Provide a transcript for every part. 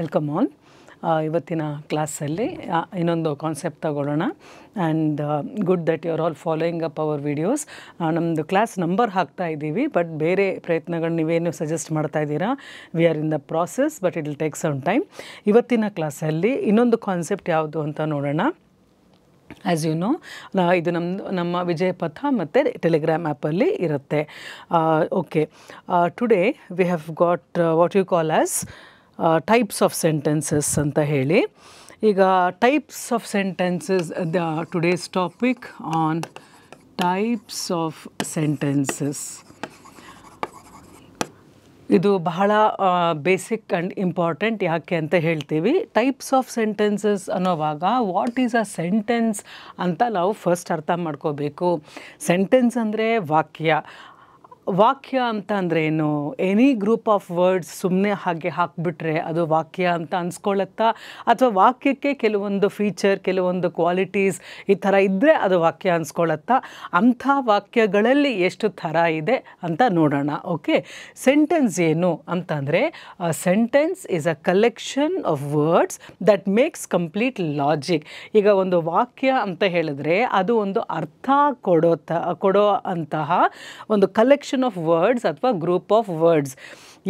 Welcome all ಇವತ್ತಿನ ಕ್ಲಾಸಲ್ಲಿ ಇನ್ನೊಂದು ಕಾನ್ಸೆಪ್ಟ್ ತಗೊಳ್ಳೋಣ and good that you are all following up our videos ನಮ್ಮದು ಕ್ಲಾಸ್ ನಂಬರ್ ಹಾಕ್ತಾ ಇದ್ದೀವಿ ಬಟ್ ಬೇರೆ ಪ್ರಯತ್ನಗಳು ನೀವೇನು ಸಜೆಸ್ಟ್ ಮಾಡ್ತಾ ಇದ್ದೀರಾ we are in the process but it will take some time ಇವತ್ತಿನ ಕ್ಲಾಸಲ್ಲಿ ಇನ್ನೊಂದು ಕಾನ್ಸೆಪ್ಟ್ ಯಾವುದು ಅಂತ ನೋಡೋಣ ಆ್ಯಸ್ ಯು ನೋ ಇದು ನಮ್ಮ ನಮ್ಮ ವಿಜಯಪಥ ಮತ್ತು ಟೆಲಿಗ್ರಾಮ್ ಆ್ಯಪಲ್ಲಿ ಇರುತ್ತೆ okay today we have got what you call as types of sentences ಅಂತ ಹೇಳಿ ಈಗ types of sentences the today's topic on types of sentences ಇದು ಬಹಳ ಬೇಸಿಕ್ ಆ್ಯಂಡ್ ಇಂಪಾರ್ಟೆಂಟ್ ಯಾಕೆ ಅಂತ ಹೇಳ್ತೀವಿ ಟೈಪ್ಸ್ ಆಫ್ ಸೆಂಟೆನ್ಸಸ್ ಅನ್ನೋವಾಗ ವಾಟ್ ಈಸ್ ಅ ಸೆಂಟೆನ್ಸ್ ಅಂತ ನಾವು ಫಸ್ಟ್ ಅರ್ಥ ಮಾಡ್ಕೋಬೇಕು ಸೆಂಟೆನ್ಸ್ ಅಂದರೆ ವಾಕ್ಯ ವಾಕ್ಯ ಅಂತ ಅಂದರೆ ಏನು ಎನಿ ಗ್ರೂಪ್ ಆಫ್ ವರ್ಡ್ಸ್ ಸುಮ್ಮನೆ ಹಾಗೆ ಹಾಕಿಬಿಟ್ರೆ ಅದು ವಾಕ್ಯ ಅಂತ ಅನ್ಸ್ಕೊಳ್ಳುತ್ತಾ ಅಥವಾ ವಾಕ್ಯಕ್ಕೆ ಕೆಲವೊಂದು ಫೀಚರ್ ಕೆಲವೊಂದು ಕ್ವಾಲಿಟೀಸ್ ಈ ಥರ ಇದ್ದರೆ ಅದು ವಾಕ್ಯ ಅನ್ಸ್ಕೊಳ್ಳುತ್ತಾ ಅಂಥ ವಾಕ್ಯಗಳಲ್ಲಿ ಎಷ್ಟು ಥರ ಇದೆ ಅಂತ ನೋಡೋಣ ಓಕೆ ಸೆಂಟೆನ್ಸ್ ಏನು ಅಂತಂದರೆ sentence is a collection of words that makes complete logic ಈಗ ಒಂದು ವಾಕ್ಯ ಅಂತ ಹೇಳಿದ್ರೆ ಅದು ಒಂದು ಅರ್ಥ ಕೊಡೋ ತ ಕೊಡೋ ಅಂತಹ ಒಂದು collection of words, atwa group of words.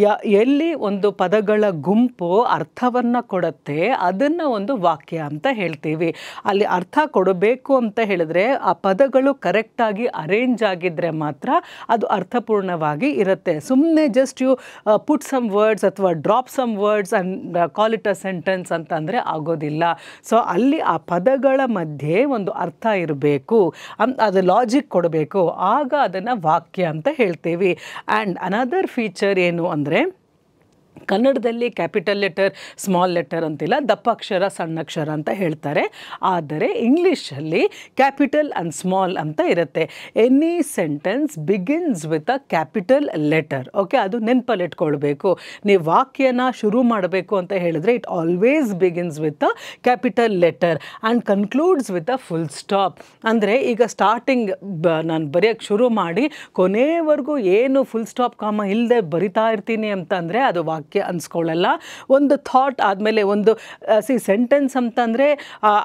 ಯ ಎಲ್ಲಿ ಒಂದು ಪದಗಳ ಗುಂಪು ಅರ್ಥವನ್ನು ಕೊಡುತ್ತೆ ಅದನ್ನು ಒಂದು ವಾಕ್ಯ ಅಂತ ಹೇಳ್ತೀವಿ ಅಲ್ಲಿ ಅರ್ಥ ಕೊಡಬೇಕು ಅಂತ ಹೇಳಿದ್ರೆ ಆ ಪದಗಳು ಕರೆಕ್ಟಾಗಿ ಅರೇಂಜ್ ಆಗಿದ್ದರೆ ಮಾತ್ರ ಅದು ಅರ್ಥಪೂರ್ಣವಾಗಿ ಇರುತ್ತೆ ಸುಮ್ಮನೆ just you put some words ಅಥವಾ drop some words and call it a sentence ಅಂತಂದರೆ ಆಗೋದಿಲ್ಲ ಸೊ ಅಲ್ಲಿ ಆ ಪದಗಳ ಮಧ್ಯೆ ಒಂದು ಅರ್ಥ ಇರಬೇಕು ಅಂತ ಅದು ಲಾಜಿಕ್ ಕೊಡಬೇಕು ಆಗ ಅದನ್ನು ವಾಕ್ಯ ಅಂತ ಹೇಳ್ತೀವಿ ಆ್ಯಂಡ್ ಅನದರ್ ಫೀಚರ್ ಏನು ಅಂದರೆ ಕನ್ನಡದಲ್ಲಿ ಕ್ಯಾಪಿಟಲ್ ಲೆಟರ್ ಸ್ಮಾಲ್ ಲೆಟರ್ ಅಂತಿಲ್ಲ ದಪ್ಪ ಅಕ್ಷರ ಸಣ್ಣ ಅಕ್ಷರ ಅಂತ ಹೇಳ್ತಾರೆ ಆದರೆ ಇಂಗ್ಲೀಷಲ್ಲಿ ಕ್ಯಾಪಿಟಲ್ ಆ್ಯಂಡ್ ಸ್ಮಾಲ್ ಅಂತ ಇರುತ್ತೆ any sentence begins with a capital letter okay ಅದು ನೆನಪಲ್ಲಿಟ್ಕೊಳ್ಬೇಕು ನೀವು ವಾಕ್ಯನ ಶುರು ಮಾಡಬೇಕು ಅಂತ ಹೇಳಿದ್ರೆ it always begins with a capital letter and concludes with a full stop ಅಂದರೆ ಈಗ ಸ್ಟಾರ್ಟಿಂಗ್ ಬ ನಾನು ಬರೆಯೋಕ್ಕೆ ಶುರು ಮಾಡಿ ಕೊನೆವರೆಗೂ ಏನು ಫುಲ್ ಸ್ಟಾಪ್ ಕಾಮ ಇಲ್ಲದೆ ಬರಿತಾ ಇರ್ತೀನಿ ಅಂತಂದರೆ ಅದು ವಾಕ್ಯ ವಾಕ್ಯ ಅನ್ಸ್ಕೊಳ್ಳಲ್ಲ ಒಂದು ಥಾಟ್ ಆದಮೇಲೆ ಒಂದು ಸಿ ಸೆಂಟೆನ್ಸ್ ಅಂತಂದರೆ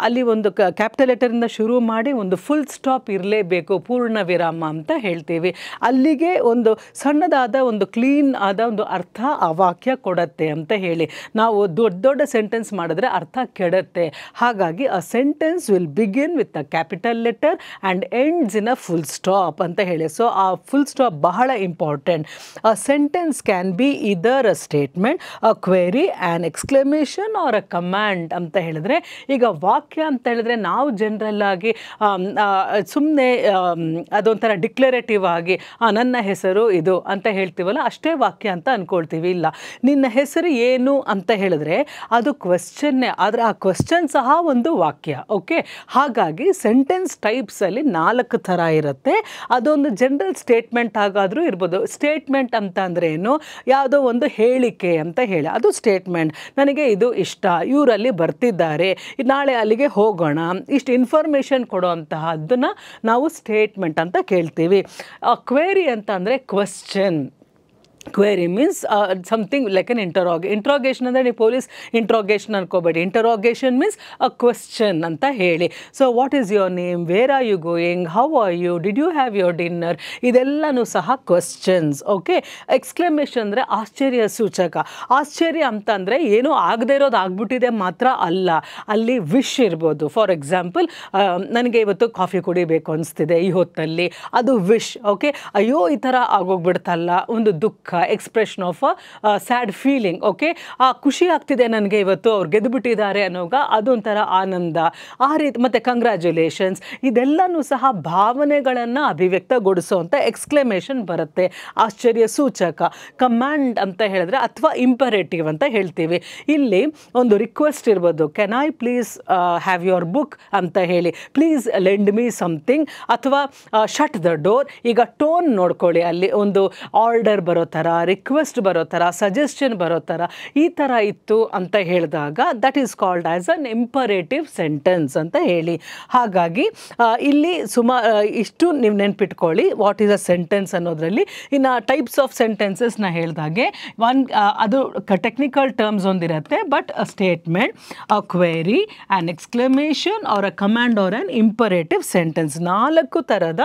ಅಲ್ಲಿ ಒಂದು ಕ್ಯಾಪಿಟಲ್ ಲೆಟರಿಂದ ಶುರು ಮಾಡಿ ಒಂದು ಫುಲ್ ಸ್ಟಾಪ್ ಇರಲೇಬೇಕು ಪೂರ್ಣ ವಿರಾಮ ಅಂತ ಹೇಳ್ತೀವಿ ಅಲ್ಲಿಗೆ ಒಂದು ಸಣ್ಣದಾದ ಒಂದು ಕ್ಲೀನ್ ಆದ ಒಂದು ಅರ್ಥ ಆ ವಾಕ್ಯ ಕೊಡತ್ತೆ ಅಂತ ಹೇಳಿ ನಾವು ದೊಡ್ಡ ದೊಡ್ಡ ಸೆಂಟೆನ್ಸ್ ಮಾಡಿದ್ರೆ ಅರ್ಥ ಕೆಡತ್ತೆ ಹಾಗಾಗಿ ಆ sentence will begin with a capital letter and ends in a full stop ಅಂತ ಹೇಳಿ ಸೊ ಆ ಫುಲ್ ಸ್ಟಾಪ್ ಬಹಳ ಇಂಪಾರ್ಟೆಂಟ್ ಆ sentence can be either a state statement a query an exclamation or a command ಅಂತ ಹೇಳಿದ್ರೆ ಈಗ ವಾಕ್ಯ ಅಂತ ಹೇಳಿದ್ರೆ ನಾವು ಜನರಲ್ ಆಗಿ ಸುಮ್ಮನೆ ಅದೊಂಥರ ಡಿಕ್ಲರೇಟಿವ್ ಆಗಿ ನನ್ನ ಹೆಸರು ಇದು ಅಂತ ಹೇಳ್ತೀವಲ್ಲ ಅಷ್ಟೇ ವಾಕ್ಯ ಅಂತ ಅಂದ್ಕೊಳ್ತೀವಿ ಇಲ್ಲ ನಿನ್ನ ಹೆಸರು ಏನು ಅಂತ ಹೇಳಿದ್ರೆ ಅದು ಕ್ವೆಶ್ಚನ್ನೇ ಆದರೆ ಆ ಕ್ವೆಶ್ಚನ್ ಸಹ ಒಂದು ವಾಕ್ಯ ಓಕೆ ಹಾಗಾಗಿ ಸೆಂಟೆನ್ಸ್ ಟೈಪ್ಸಲ್ಲಿ ನಾಲ್ಕು ಥರ ಇರುತ್ತೆ ಅದೊಂದು ಜನರಲ್ ಸ್ಟೇಟ್ಮೆಂಟ್ ಹಾಗಾದರೂ ಇರ್ಬೋದು ಸ್ಟೇಟ್ಮೆಂಟ್ ಅಂತ ಅಂದ್ರೆ ಏನು ಯಾವುದೋ ಒಂದು ಹೇಳಿಕೆ ಕೆ ಅಂತ ಹೇಳಿ ಅದು ಸ್ಟೇಟ್ಮೆಂಟ್ ನನಗೆ ಇದು ಇಷ್ಟ ಇವರಲ್ಲಿ ಬರ್ತಿದ್ದಾರೆ ನಾಳೆ ಅಲ್ಲಿಗೆ ಹೋಗೋಣ ಇಷ್ಟು ಇನ್ಫಾರ್ಮೇಷನ್ ಕೊಡೋ ನಾವು ಸ್ಟೇಟ್ಮೆಂಟ್ ಅಂತ ಕೇಳ್ತೀವಿ ಕ್ವೇರಿ ಅಂತ ಅಂದರೆ question query means something like an interrog interrogation ಅಂದರೆ ನೀವು ಪೊಲೀಸ್ ಇಂಟ್ರಾಗೇಷನ್ ಅನ್ಕೋಬೇಡಿ ಇಂಟರಾಗೇಷನ್ ಮೀನ್ಸ್ ಅ ಕ್ವೆಶ್ಚನ್ ಅಂತ ಹೇಳಿ so what is your name where are you going how are you did you have your dinner ಇದೆಲ್ಲನೂ ಸಹ questions okay exclamation ಅಂದರೆ ಆಶ್ಚರ್ಯ ಸೂಚಕ ಆಶ್ಚರ್ಯ ಅಂತಂದರೆ ಏನೂ ಆಗದೇ ಇರೋದು ಆಗ್ಬಿಟ್ಟಿದೆ ಮಾತ್ರ ಅಲ್ಲ ಅಲ್ಲಿ ವಿಶ್ ಇರ್ಬೋದು ಫಾರ್ ಎಕ್ಸಾಂಪಲ್ ನನಗೆ ಇವತ್ತು ಕಾಫಿ ಕುಡಿಬೇಕು ಅನಿಸ್ತಿದೆ ಈ ಹೊತ್ತಲ್ಲಿ ಅದು ವಿಶ್ ಓಕೆ ಅಯ್ಯೋ ಈ ಥರ ಆಗೋಗ್ಬಿಡ್ತಲ್ಲ ಒಂದು ದುಃಖ expression of a sad feeling okay ಆ ಖುಷಿ ಆಗ್ತಿದೆ ನನಗೆ ಇವತ್ತು ಅವ್ರು ಗೆದ್ದುಬಿಟ್ಟಿದ್ದಾರೆ ಅನ್ನೋವಾಗ ಅದೊಂಥರ ಆನಂದ ಆ ರೀತಿ ಮತ್ತು ಕಂಗ್ರ್ಯಾಚುಲೇಷನ್ಸ್ ಇದೆಲ್ಲನೂ ಸಹ ಭಾವನೆಗಳನ್ನು ಅಭಿವ್ಯಕ್ತಗೊಳಿಸುವಂಥ ಎಕ್ಸ್ಕ್ಲೆಮೇಷನ್ ಬರುತ್ತೆ ಆಶ್ಚರ್ಯ ಸೂಚಕ ಕಮ್ಯಾಂಡ್ ಅಂತ ಹೇಳಿದ್ರೆ ಅಥವಾ ಇಂಪರೇಟಿವ್ ಅಂತ ಹೇಳ್ತೀವಿ ಇಲ್ಲಿ ಒಂದು ರಿಕ್ವೆಸ್ಟ್ ಇರ್ಬೋದು can I please have your book ಅಂತ ಹೇಳಿ ಪ್ಲೀಸ್ ಲೆಂಡ್ ಮೀ ಸಮಥಿಂಗ್ ಅಥವಾ ಶಟ್ ದ ಡೋರ್ ಈಗ ಟೋನ್ ನೋಡ್ಕೊಳ್ಳಿ ಅಲ್ಲಿ ಒಂದು ಆರ್ಡರ್ ಬರೋ ಥರ ಥರ ರಿಕ್ವೆಸ್ಟ್ ಬರೋ ಥರ ಸಜೆಷನ್ ಬರೋ ಥರ ಈ ಥರ ಇತ್ತು ಅಂತ ಹೇಳಿದಾಗ that is called as an imperative sentence ಅಂತ ಹೇಳಿ ಹಾಗಾಗಿ ಇಲ್ಲಿ ಸುಮಾ ಇಷ್ಟು ನೀವು ನೆನ್ಪಿಟ್ಕೊಳ್ಳಿ ವಾಟ್ ಈಸ್ ಅ ಸೆಂಟೆನ್ಸ್ ಅನ್ನೋದರಲ್ಲಿ ಇನ್ನು ಟೈಪ್ಸ್ ಆಫ್ ಸೆಂಟೆನ್ಸಸ್ನ ಹೇಳಿದಾಗೆ ಒನ್ ಅದು ಟೆಕ್ನಿಕಲ್ ಟರ್ಮ್ಸ್ ಒಂದಿರುತ್ತೆ but a statement a query an exclamation or a command or an imperative sentence ನಾಲ್ಕು ಥರದ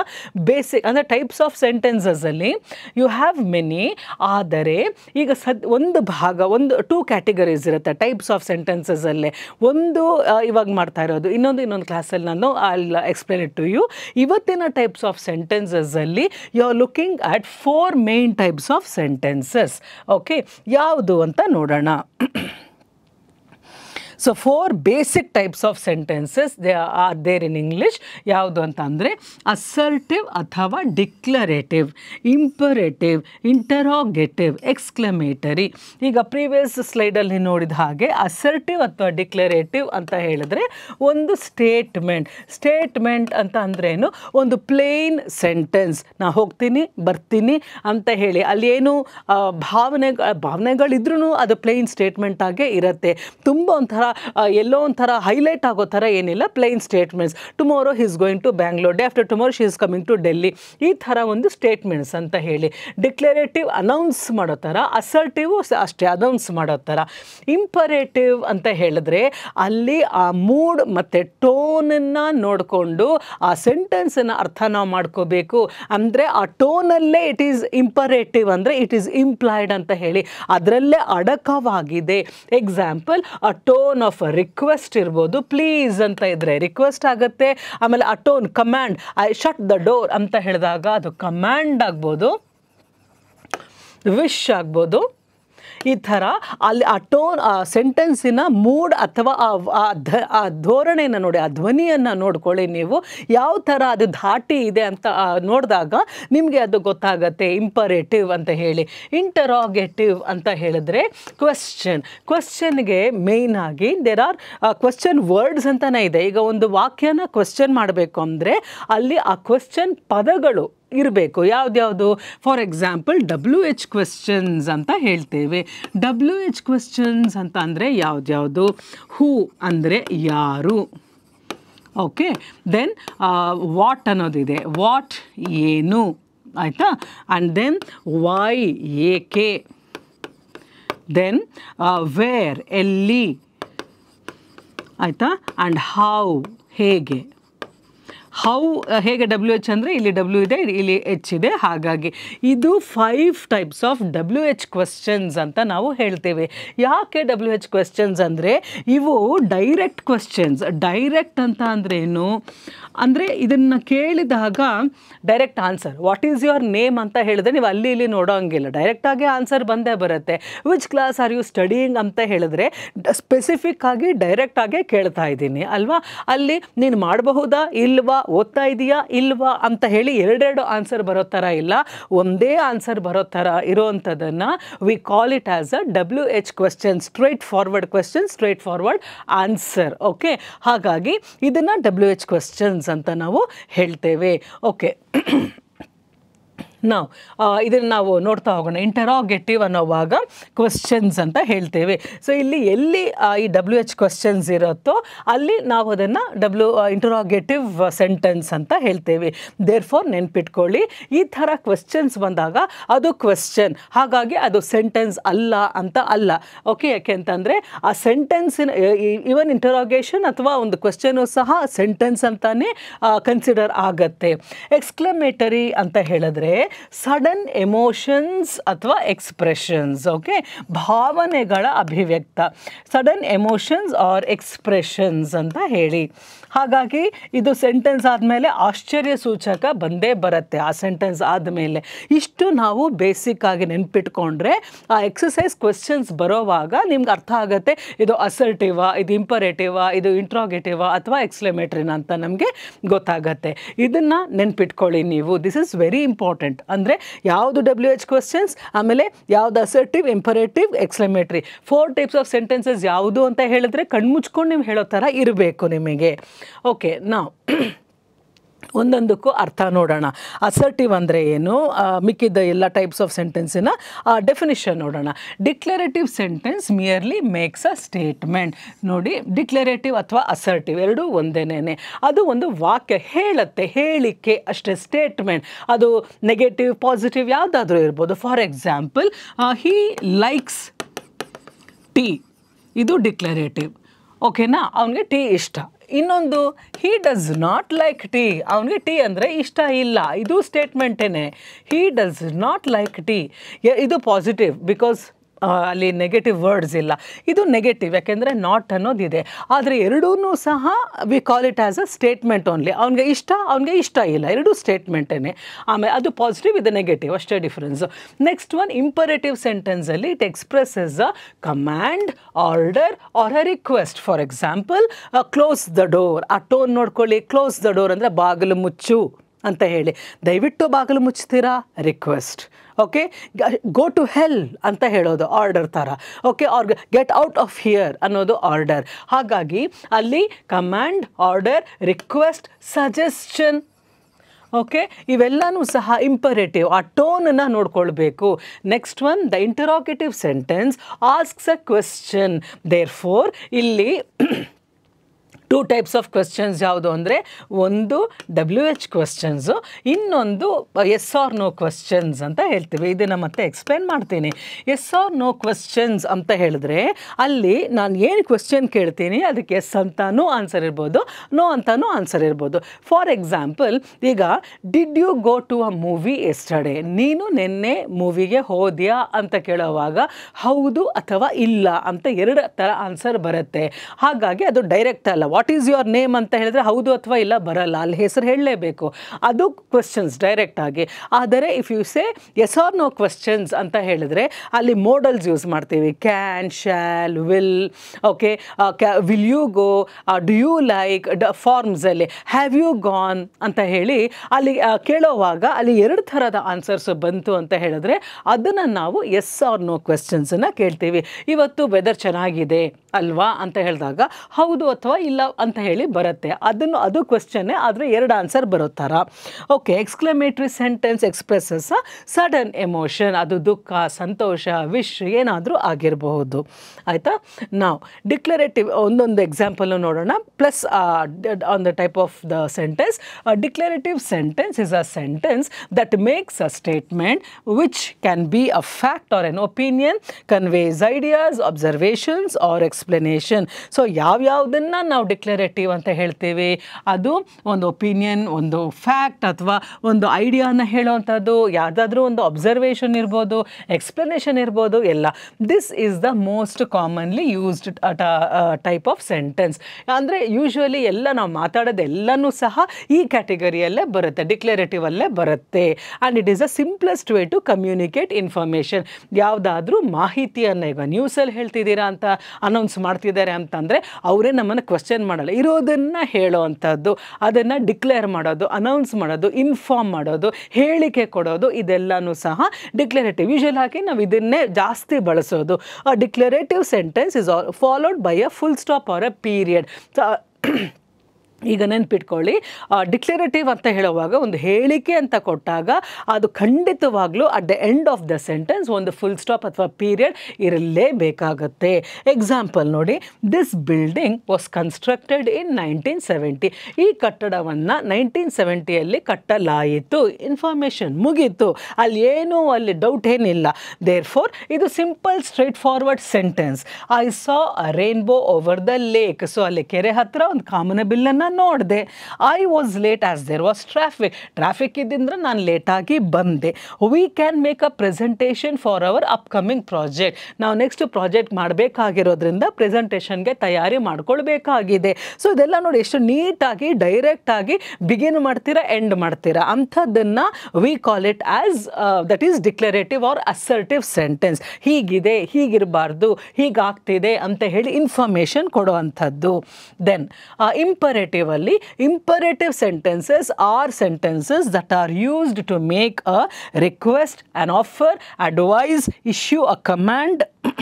ಬೇಸಿಕ್ ಅಂದರೆ ಟೈಪ್ಸ್ ಆಫ್ ಸೆಂಟೆನ್ಸಸಲ್ಲಿ ಯು ಹ್ಯಾವ್ ಮೆನಿ ಆದರೆ ಈಗ ಸದ್ ಒಂದು ಭಾಗ ಒಂದು ಟೂ ಕ್ಯಾಟಗರೀಸ್ ಇರುತ್ತೆ ಟೈಪ್ಸ್ ಆಫ್ ಸೆಂಟೆನ್ಸಸಲ್ಲೇ ಒಂದು ಇವಾಗ ಮಾಡ್ತಾ ಇರೋದು ಇನ್ನೊಂದು ಇನ್ನೊಂದು ಕ್ಲಾಸಲ್ಲಿ ನಾನು ಅಲ್ಲಿ ಎಕ್ಸ್ಪ್ಲೇನ್ ಇಟ್ ಟು ಯು ಇವತ್ತಿನ ಟೈಪ್ಸ್ ಆಫ್ ಸೆಂಟೆನ್ಸಸಲ್ಲಿ you are looking at four main types of sentences okay ಯಾವುದು ಅಂತ ನೋಡೋಣ so four basic types of sentences they are there in English ಯಾವುದು ಅಂತ ಅಂದರೆ ಅಸರ್ಟಿವ್ ಅಥವಾ ಡಿಕ್ಲರೇಟಿವ್ ಇಂಪರೇಟಿವ್ ಇಂಟರಾಗೇಟಿವ್ ಎಕ್ಸ್ಕ್ಲಮೇಟರಿ ಈಗ ಪ್ರೀವಿಯಸ್ ಸ್ಲೈಡಲ್ಲಿ ನೋಡಿದ ಹಾಗೆ ಅಸರ್ಟಿವ್ ಅಥವಾ ಡಿಕ್ಲರೇಟಿವ್ ಅಂತ ಹೇಳಿದ್ರೆ ಒಂದು ಸ್ಟೇಟ್ಮೆಂಟ್ ಸ್ಟೇಟ್ಮೆಂಟ್ ಅಂತ ಅಂದ್ರೇನು ಒಂದು ಪ್ಲೇನ್ ಸೆಂಟೆನ್ಸ್ ನಾ ಹೋಗ್ತೀನಿ ಬರ್ತೀನಿ ಅಂತ ಹೇಳಿ ಅಲ್ಲಿ ಏನು ಭಾವನೆ ಭಾವನೆಗಳಿದ್ರೂ ಅದು ಪ್ಲೇನ್ ಸ್ಟೇಟ್ಮೆಂಟ್ ಆಗೇ ಇರುತ್ತೆ ತುಂಬ ಒಂಥರ ಎಲ್ಲೋ ಒಂಥರ ಹೈಲೈಟ್ ಆಗೋ ಥರ ಏನಿಲ್ಲ plain statements tomorrow he's going to Bangalore day after tomorrow she is coming to Delhi ಈ ಥರ ಒಂದು ಸ್ಟೇಟ್ಮೆಂಟ್ಸ್ ಅಂತ ಹೇಳಿ ಡಿಕ್ಲರೇಟಿವ್ ಅನೌನ್ಸ್ ಮಾಡೋ ಥರ ಅಸರ್ಟಿವ್ ಅಷ್ಟೇ ಅನೌನ್ಸ್ ಮಾಡೋ ಥರ ಇಂಪರೇಟಿವ್ ಅಂತ ಹೇಳಿದ್ರೆ ಅಲ್ಲಿ ಆ ಮೂಡ್ ಮತ್ತು ಟೋನನ್ನು ನೋಡಿಕೊಂಡು ಆ ಸೆಂಟೆನ್ಸನ್ನು ಅರ್ಥ ನಾವು ಮಾಡ್ಕೋಬೇಕು ಅಂದರೆ ಆ ಟೋನಲ್ಲೇ ಇಟ್ ಈಸ್ ಇಂಪರೇಟಿವ್ ಅಂದರೆ ಇಟ್ ಈಸ್ ಇಂಪ್ಲಾಯ್ಡ್ ಅಂತ ಹೇಳಿ ಅದರಲ್ಲೇ ಅಡಕವಾಗಿದೆ ಎಕ್ಸಾಂಪಲ್ ಆ ಟೋನ್ ಟೋನ್ ಆಫ್ ರಿಕ್ವೆಸ್ಟ್ ಇರ್ಬೋದು ಪ್ಲೀಸ್ ಅಂತ ಇದ್ರೆ ರಿಕ್ವೆಸ್ಟ್ ಆಗುತ್ತೆ ಆಮೇಲೆ ಆ tone command I shut the door ಅಂತ ಹೇಳಿದಾಗ ಅದು ಕಮ್ಯಾಂಡ್ ಆಗ್ಬೋದು ವಿಶ್ ಆಗ್ಬೋದು ಈ ಥರ ಅಲ್ಲಿ ಆ ಟೋನ್ ಆ ಸೆಂಟೆನ್ಸಿನ ಮೂಡ್ ಅಥವಾ ಆ ಧ ಆ ಧೋರಣೆಯನ್ನು ನೋಡಿ ಆ ಧ್ವನಿಯನ್ನು ನೋಡ್ಕೊಳ್ಳಿ ನೀವು ಯಾವ ಥರ ಅದು ಧಾಟಿ ಇದೆ ಅಂತ ನೋಡಿದಾಗ ನಿಮಗೆ ಅದು ಗೊತ್ತಾಗತ್ತೆ ಇಂಪರೇಟಿವ್ ಅಂತ ಹೇಳಿ ಇಂಟರಾಗೇಟಿವ್ ಅಂತ ಹೇಳಿದ್ರೆ ಕ್ವೆಶ್ಚನ್ ಕ್ವೆಶ್ಚನ್ಗೆ ಮೇಯ್ನ್ ಆಗಿ ದೇರ್ ಆರ್ ಕ್ವೆಶ್ಚನ್ ವರ್ಡ್ಸ್ ಅಂತಲೇ ಇದೆ ಈಗ ಒಂದು ವಾಕ್ಯನ ಕ್ವೆಶ್ಚನ್ ಮಾಡಬೇಕು ಅಂದರೆ ಅಲ್ಲಿ ಆ ಕ್ವೆಶ್ಚನ್ ಪದಗಳು ಇರಬೇಕು ಯಾವುದ್ಯಾವುದು for example W H questions ಅಂತ ಹೇಳ್ತೇವೆ ಡಬ್ಲ್ಯೂ ಎಚ್ ಕ್ವೆಶ್ಚನ್ಸ್ ಅಂತ ಅಂದರೆ ಯಾವುದ್ಯಾವುದು ಹೂ ಅಂದರೆ ಯಾರು ಓಕೆ ದೆನ್ ವಾಟ್ ಅನ್ನೋದಿದೆ ವಾಟ್ ಏನು ಆಯಿತಾ ಆ್ಯಂಡ್ ದೆನ್ ವೈ ಏಕೆ ದೆನ್ ವೇರ್ ಎಲ್ಲಿ ಆಯಿತಾ ಆ್ಯಂಡ್ ಹೌ ಹೇಗೆ ಹೌ ಹೇಗೆ ಡಬ್ಲ್ಯೂ ಎಚ್ ಅಂದರೆ ಇಲ್ಲಿ ಡಬ್ಲ್ಯೂ ಇದೆ ಇಲ್ಲಿ ಎಚ್ ಇದೆ ಹಾಗಾಗಿ ಇದು five types of W H questions ಅಂತ ನಾವು ಹೇಳ್ತೇವೆ ಯಾಕೆ ಡಬ್ಲ್ಯೂ ಎಚ್ ಕ್ವೆಶನ್ಸ್ ಅಂದರೆ ಇವು ಡೈರೆಕ್ಟ್ ಕ್ವೆಶ್ಚನ್ಸ್ ಡೈರೆಕ್ಟ್ ಅಂತ ಅಂದರೆ ಅಂದರೆ ಇದನ್ನು ಕೇಳಿದಾಗ direct answer what is your name ಅಂತ ಹೇಳಿದ್ರೆ ನೀವು ಅಲ್ಲಿ ಇಲ್ಲಿ ನೋಡೋಂಗಿಲ್ಲ ಡೈರೆಕ್ಟಾಗಿ ಆನ್ಸರ್ ಬಂದೇ ಬರುತ್ತೆ which class are you studying ಅಂತ ಹೇಳಿದ್ರೆ ಸ್ಪೆಸಿಫಿಕ್ ಸ್ಪೆಸಿಫಿಕ್ಕಾಗಿ ಡೈರೆಕ್ಟಾಗೆ ಕೇಳ್ತಾ ಇದ್ದೀನಿ ಅಲ್ವಾ ಅಲ್ಲಿ ನೀನು ಮಾಡಬಹುದಾ ಇಲ್ವಾ ಓದ್ತಾ ಇದೆಯಾ ಇಲ್ವಾ ಅಂತ ಹೇಳಿ ಎರಡೆರಡು ಆನ್ಸರ್ ಬರೋ ಥರ ಇಲ್ಲ ಒಂದೇ ಆನ್ಸರ್ ಬರೋ ಥರ ಇರೋವಂಥದ್ದನ್ನು we call it as a W H question straightforward question straightforward answer okay ಹಾಗಾಗಿ ಇದನ್ನು ಡಬ್ಲ್ಯೂ ಎಚ್ ಕ್ವೆಶನ್ಸ್ ಅಂತ ನಾವು ಹೇಳ್ತೇವೆ ಓಕೆ ನಾವು ಇದನ್ನು ನಾವು ನೋಡ್ತಾ ಹೋಗೋಣ ಇಂಟರಾಗೇಟಿವ್ ಅನ್ನೋವಾಗ ಕ್ವಶನ್ಸ್ ಅಂತ ಹೇಳ್ತೇವೆ ಸೊ ಇಲ್ಲಿ ಎಲ್ಲಿ ಈ ಡಬ್ಲ್ಯೂ ಎಚ್ ಕ್ವಶನ್ಸ್ ಇರುತ್ತೋ ಅಲ್ಲಿ ನಾವು ಅದನ್ನು ಡಬ್ಲ್ಯೂ ಇಂಟರಾಗೇಟಿವ್ ಸೆಂಟೆನ್ಸ್ ಅಂತ ಹೇಳ್ತೇವೆ ದೇರ್ ಫೋರ್ ನೆನ್ಪಿಟ್ಕೊಳ್ಳಿ ಈ ಥರ ಕ್ವಶನ್ಸ್ ಬಂದಾಗ ಅದು ಕ್ವಶನ್ ಹಾಗಾಗಿ ಅದು ಸೆಂಟೆನ್ಸ್ ಅಲ್ಲ ಅಂತ ಅಲ್ಲ ಓಕೆ ಯಾಕೆ ಅಂತಂದರೆ ಆ ಸೆಂಟೆನ್ಸಿನ ಈವನ್ ಇಂಟರಾಗೇಷನ್ ಅಥವಾ ಒಂದು ಕ್ವಶನು ಸಹ ಸೆಂಟೆನ್ಸ್ ಅಂತಲೇ ಕನ್ಸಿಡರ್ ಆಗತ್ತೆ ಎಕ್ಸ್ಕ್ಲಮೇಟರಿ ಅಂತ ಹೇಳಿದ್ರೆ ಸಡನ್ ಎಮೋಷನ್ಸ್ ಅಥವಾ ಎಕ್ಸ್ಪ್ರೆಷನ್ಸ್ ಓಕೆ ಭಾವನೆಗಳ ಅಭಿವ್ಯಕ್ತ ಸಡನ್ ಎಮೋಷನ್ಸ್ ಆರ್ ಎಕ್ಸ್ಪ್ರೆಷನ್ಸ್ ಅಂತ ಹೇಳಿ ಹಾಗಾಗಿ ಇದು ಸೆಂಟೆನ್ಸ್ ಆದಮೇಲೆ ಆಶ್ಚರ್ಯ ಸೂಚಕ ಬಂದೇ ಬರುತ್ತೆ ಆ ಸೆಂಟೆನ್ಸ್ ಆದಮೇಲೆ ಇಷ್ಟು ನಾವು ಬೇಸಿಕ್ ಆಗಿ ನೆನ್ಪಿಟ್ಕೊಂಡ್ರೆ ಆ ಎಕ್ಸಸೈಸ್ ಕ್ವೆಶನ್ಸ್ ಬರೋವಾಗ ನಿಮ್ಗೆ ಅರ್ಥ ಆಗುತ್ತೆ ಇದು ಅಸರ್ಟಿವಾ ಇದು ಇಂಪರೇಟಿವಾ ಇದು ಇಂಟ್ರಾಗೇಟಿವಾ ಅಥವಾ ಎಕ್ಸ್ಲೆಮೇಟ್ರಿನ ಅಂತ ನಮಗೆ ಗೊತ್ತಾಗತ್ತೆ ಇದನ್ನು ನೆನ್ಪಿಟ್ಕೊಳ್ಳಿ ನೀವು ದಿಸ್ ಇಸ್ ವೆರಿ ಇಂಪಾರ್ಟೆಂಟ್ ಅಂದರೆ ಯಾವುದು ಡಬ್ಲ್ಯೂ ಎಚ್ ಕ್ವೆಶನ್ಸ್ ಆಮೇಲೆ ಯಾವುದು assertive imperative exclamatory four types of sentences ಯಾವುದು ಅಂತ ಹೇಳಿದ್ರೆ ಕಣ್ಮುಚ್ಕೊಂಡು ನೀವು ಹೇಳೋ ಥರ ಇರಬೇಕು ನಿಮಗೆ ಓಕೆ ನಾವು ಒಂದೊಂದಕ್ಕೂ ಅರ್ಥ ನೋಡೋಣ ಅಸರ್ಟಿವ್ ಅಂದರೆ ಏನು ಮಿಕ್ಕಿದ್ದ ಎಲ್ಲ ಟೈಪ್ಸ್ ಆಫ್ ಸೆಂಟೆನ್ಸಿನ ಡೆಫಿನಿಷನ್ ನೋಡೋಣ declarative sentence merely makes a statement ನೋಡಿ ಡಿಕ್ಲರೇಟಿವ್ ಅಥವಾ ಅಸರ್ಟಿವ್ ಎರಡೂ ಒಂದೇನೇ ಅದು ಒಂದು ವಾಕ್ಯ ಹೇಳುತ್ತೆ ಹೇಳಿಕೆ ಅಷ್ಟೇ ಸ್ಟೇಟ್ಮೆಂಟ್ ಅದು ನೆಗೆಟಿವ್ ಪಾಸಿಟಿವ್ ಯಾವುದಾದ್ರೂ ಇರ್ಬೋದು for example he likes tea ಇದು ಡಿಕ್ಲರೇಟಿವ್ ಓಕೆನಾ ಅವನಿಗೆ ಟೀ ಇಷ್ಟ ಇನ್ನೊಂದು he does not like tea ಅವನಿಗೆ ಟೀ ಅಂದರೆ ಇಷ್ಟ ಇಲ್ಲ ಇದು ಸ್ಟೇಟ್ಮೆಂಟೇನೆ he does not like tea ಇದು ಪಾಸಿಟಿವ್ ಬಿಕಾಸ್ ಅಲ್ಲಿ ನೆಗೆಟಿವ್ ವರ್ಡ್ಸ್ ಇಲ್ಲ ಇದು ನೆಗೆಟಿವ್ ಯಾಕೆಂದರೆ ನಾಟ್ ಅನ್ನೋದಿದೆ ಆದರೆ ಎರಡೂ ಸಹ we call it as a statement only ಅವ್ನಿಗೆ ಇಷ್ಟ ಅವ್ನಿಗೆ ಇಷ್ಟ ಇಲ್ಲ ಎರಡೂ ಸ್ಟೇಟ್ಮೆಂಟೇ ಆಮೇಲೆ ಅದು ಪಾಸಿಟಿವ್ ಇದು ನೆಗೆಟಿವ್ ಅಷ್ಟೇ ಡಿಫ್ರೆನ್ಸು ನೆಕ್ಸ್ಟ್ ಒನ್ ಇಂಪರೇಟಿವ್ ಸೆಂಟೆನ್ಸಲ್ಲಿ it expresses a command order or a request for example close the door ಆ ಟೋನ್ ನೋಡ್ಕೊಳ್ಳಿ ಕ್ಲೋಸ್ ದ ಡೋರ್ ಅಂದರೆ ಬಾಗಿಲು ಮುಚ್ಚು ಅಂತ ಹೇಳಿ ದಯವಿಟ್ಟು ಬಾಗಿಲು ಮುಚ್ಚುತ್ತೀರಾ request okay go to hell ಅಂತ ಹೇಳೋದು ಆರ್ಡರ್ ಥರ okay or get out of here ಅನ್ನೋದು ಆರ್ಡರ್ ಹಾಗಾಗಿ ಅಲ್ಲಿ command order request suggestion okay ಇವೆಲ್ಲನೂ ಸಹ ಇಂಪರೇಟಿವ್ ಆ ಟೋನನ್ನು ನೋಡ್ಕೊಳ್ಬೇಕು next one the interrogative sentence asks a question therefore ಇಲ್ಲಿ ಟೂ ಟೈಪ್ಸ್ ಆಫ್ ಕ್ವೆಶ್ಚನ್ಸ್ ಯಾವುದು ಅಂದರೆ ಒಂದು ಡಬ್ಲ್ಯೂ ಎಚ್ ಕ್ವೆಶ್ಚನ್ಸು ಇನ್ನೊಂದು ಎಸ್ ಆರ್ ನೋ ಕ್ವೆಶ್ಚನ್ಸ್ ಅಂತ ಹೇಳ್ತೀವಿ ಇದನ್ನು ಮತ್ತೆ ಎಕ್ಸ್ಪ್ಲೇನ್ ಮಾಡ್ತೀನಿ ಎಸ್ ಆರ್ ನೋ ಕ್ವೆಶ್ಚನ್ಸ್ ಅಂತ ಹೇಳಿದ್ರೆ ಅಲ್ಲಿ ನಾನು ಏನು ಕ್ವೆಶ್ಚನ್ ಕೇಳ್ತೀನಿ ಅದಕ್ಕೆ ಎಸ್ ಅಂತಾನೂ ಆನ್ಸರ್ ಇರ್ಬೋದು ನೋ ಅಂತಾನೂ ಆನ್ಸರ್ ಇರ್ಬೋದು ಫಾರ್ ಎಕ್ಸಾಂಪಲ್ ಈಗ did you go to a movie yesterday ನೀನು ನಿನ್ನೆ ಮೂವಿಗೆ ಹೋದ್ಯಾ ಅಂತ ಕೇಳೋವಾಗ ಹೌದು ಅಥವಾ ಇಲ್ಲ ಅಂತ ಎರಡು ಥರ ಆನ್ಸರ್ ಬರುತ್ತೆ ಹಾಗಾಗಿ ಅದು ಡೈರೆಕ್ಟ್ ಅಲ್ಲ ವಾಟ್ ಈಸ್ ಯುವರ್ ನೇಮ್ ಅಂತ ಹೇಳಿದ್ರೆ ಹೌದು ಅಥವಾ ಇಲ್ಲ ಬರಲ್ಲ ಅಲ್ಲಿ ಹೆಸರು ಹೇಳಲೇಬೇಕು ಅದು ಕ್ವಶನ್ಸ್ ಡೈರೆಕ್ಟ್ ಆಗಿ ಆದರೆ if you say yes or no questions ಅಂತ ಹೇಳಿದ್ರೆ ಅಲ್ಲಿ ಮೋಡಲ್ಸ್ ಯೂಸ್ ಮಾಡ್ತೀವಿ can shall will okay will you go do you like the ಫಾರ್ಮ್ಸಲ್ಲಿ ಹ್ಯಾವ್ ಯು ಗಾನ್ ಅಂತ ಹೇಳಿ ಅಲ್ಲಿ ಕೇಳೋವಾಗ ಅಲ್ಲಿ ಎರಡು ಥರದ ಆನ್ಸರ್ಸ್ ಬಂತು ಅಂತ ಹೇಳಿದ್ರೆ ಅದನ್ನು ನಾವು ಎಸ್ ಆರ್ ನೋ ಕ್ವೆಶನ್ಸನ್ನು ಕೇಳ್ತೀವಿ ಇವತ್ತು ವೆದರ್ ಚೆನ್ನಾಗಿದೆ ಅಲ್ವಾ ಅಂತ ಹೇಳಿದಾಗ ಹೌದು ಅಥವಾ ಇಲ್ಲ ಅಂತ ಹೇಳಿ ಬರುತ್ತೆ ಅದನ್ನು ಅದು ಕ್ವೆಶ್ಚನ್ನೇ ಆದರೆ ಎರಡು ಆನ್ಸರ್ ಬರೋ ಥರ okay exclamatory sentence expresses sudden emotion ಅದು ದುಃಖ ಸಂತೋಷ ವಿಶ್ ಏನಾದರೂ ಆಗಿರಬಹುದು ಆಯಿತಾ ನಾವು ಡಿಕ್ಲರೇಟಿವ್ ಒಂದೊಂದು ಎಕ್ಸಾಂಪಲು ನೋಡೋಣ plus on the type of the sentence declarative sentence is a sentence that makes a statement which can be a fact or an opinion conveys ideas observations or ex explanation so ಯಾವ್ಯಾವುದನ್ನು ನಾವು declarative ಅಂತ ಹೇಳ್ತೀವಿ ಅದು ಒಂದು opinion ಒಂದು fact ಅಥವಾ ಒಂದು ಐಡಿಯಾನ ಹೇಳುವಂಥದ್ದು ಯಾವುದಾದ್ರೂ ಒಂದು ಅಬ್ಸರ್ವೇಷನ್ ಇರ್ಬೋದು ಎಕ್ಸ್ಪ್ಲನೇಷನ್ ಇರ್ಬೋದು ಎಲ್ಲ this is the most commonly used type of sentence ಅಂದರೆ ಯೂಶ್ವಲಿ ಎಲ್ಲ ನಾವು ಮಾತಾಡೋದೆಲ್ಲನೂ ಸಹ ಈ ಕ್ಯಾಟಗರಿಯಲ್ಲೇ ಬರುತ್ತೆ ಅಲ್ಲೇ ಬರುತ್ತೆ and it is a simplest way to communicate information ಯಾವುದಾದ್ರೂ ಮಾಹಿತಿಯನ್ನು ಈಗ ನ್ಯೂಸಲ್ಲಿ ಹೇಳ್ತಿದ್ದೀರಾ ಅಂತ ಅನೌನ್ಸ್ ಮಾಡ್ತಿದ್ದಾರೆ ಅಂತಂದರೆ ಅವರೇ ನಮ್ಮನ್ನು ಕ್ವೆಶನ್ ಮಾಡಲ್ಲ ಇರೋದನ್ನು ಹೇಳೋ ಅಂಥದ್ದು ಅದನ್ನು ಡಿಕ್ಲೇರ್ ಮಾಡೋದು ಅನೌನ್ಸ್ ಮಾಡೋದು ಇನ್ಫಾರ್ಮ್ ಮಾಡೋದು ಹೇಳಿಕೆ ಕೊಡೋದು ಇದೆಲ್ಲನೂ ಸಹ ಡಿಕ್ಲರೇಟಿವ್ ವಿಷಲ್ ಆಗಿ ನಾವು ಇದನ್ನೇ ಜಾಸ್ತಿ ಬಳಸೋದು ಆ declarative sentence is all followed by a full stop or a period ಈಗ ನೆನ್ಪಿಟ್ಕೊಳ್ಳಿ ಡಿಕ್ಲೇರೇಟಿವ್ ಅಂತ ಹೇಳುವಾಗ ಒಂದು ಹೇಳಿಕೆ ಅಂತ ಕೊಟ್ಟಾಗ ಅದು ಖಂಡಿತವಾಗ್ಲೂ at the end of the sentence ಒಂದು ಫುಲ್ ಸ್ಟಾಪ್ ಅಥವಾ ಪೀರಿಯಡ್ ಇರಲೇಬೇಕಾಗತ್ತೆ ಎಕ್ಸಾಂಪಲ್ ನೋಡಿ this building was constructed in nineteen seventy ಈ ಕಟ್ಟಡವನ್ನು ನೈನ್ಟೀನ್ ಸೆವೆಂಟಿಯಲ್ಲಿ ಕಟ್ಟಲಾಯಿತು ಇನ್ಫಾರ್ಮೇಷನ್ ಮುಗೀತು ಅಲ್ಲಿ ಏನೂ ಅಲ್ಲಿ ಡೌಟ್ ಏನಿಲ್ಲ ದೇರ್ ಫೋರ್ ಇದು simple straightforward sentence I saw a rainbow over the lake so ಅಲ್ಲಿ ಕೆರೆ ಹತ್ತಿರ ಒಂದು ಬಿಲ್ಲನ್ನು ನೋಡಿದೆ I was late as there was traffic traffic ಇದ್ದಿಂದ್ರೆ ನಾನು ಲೇಟಾಗಿ ಬಂದೆ we can make a presentation for our upcoming project ನಾವು ನೆಕ್ಸ್ಟ್ ಪ್ರಾಜೆಕ್ಟ್ ಮಾಡಬೇಕಾಗಿರೋದ್ರಿಂದ ಪ್ರೆಸೆಂಟೇಷನ್ಗೆ ತಯಾರಿ ಮಾಡ್ಕೊಳ್ಬೇಕಾಗಿದೆ ಸೊ ಇದೆಲ್ಲ ನೋಡಿ ಎಷ್ಟು ನೀಟಾಗಿ ಡೈರೆಕ್ಟಾಗಿ ಬಿಗಿನ್ ಮಾಡ್ತೀರಾ ಎಂಡ್ ಮಾಡ್ತೀರಾ ಅಂಥದ್ದನ್ನು we call it as that is declarative or assertive sentence ಹೀಗಿದೆ ಹೀಗಿರಬಾರ್ದು ಹೀಗಾಗ್ತಿದೆ ಅಂತ ಹೇಳಿ ಇನ್ಫಾರ್ಮೇಷನ್ ಕೊಡುವಂಥದ್ದು then imperative imperative sentences are sentences that are used to make a request, an offer, advice, issue a command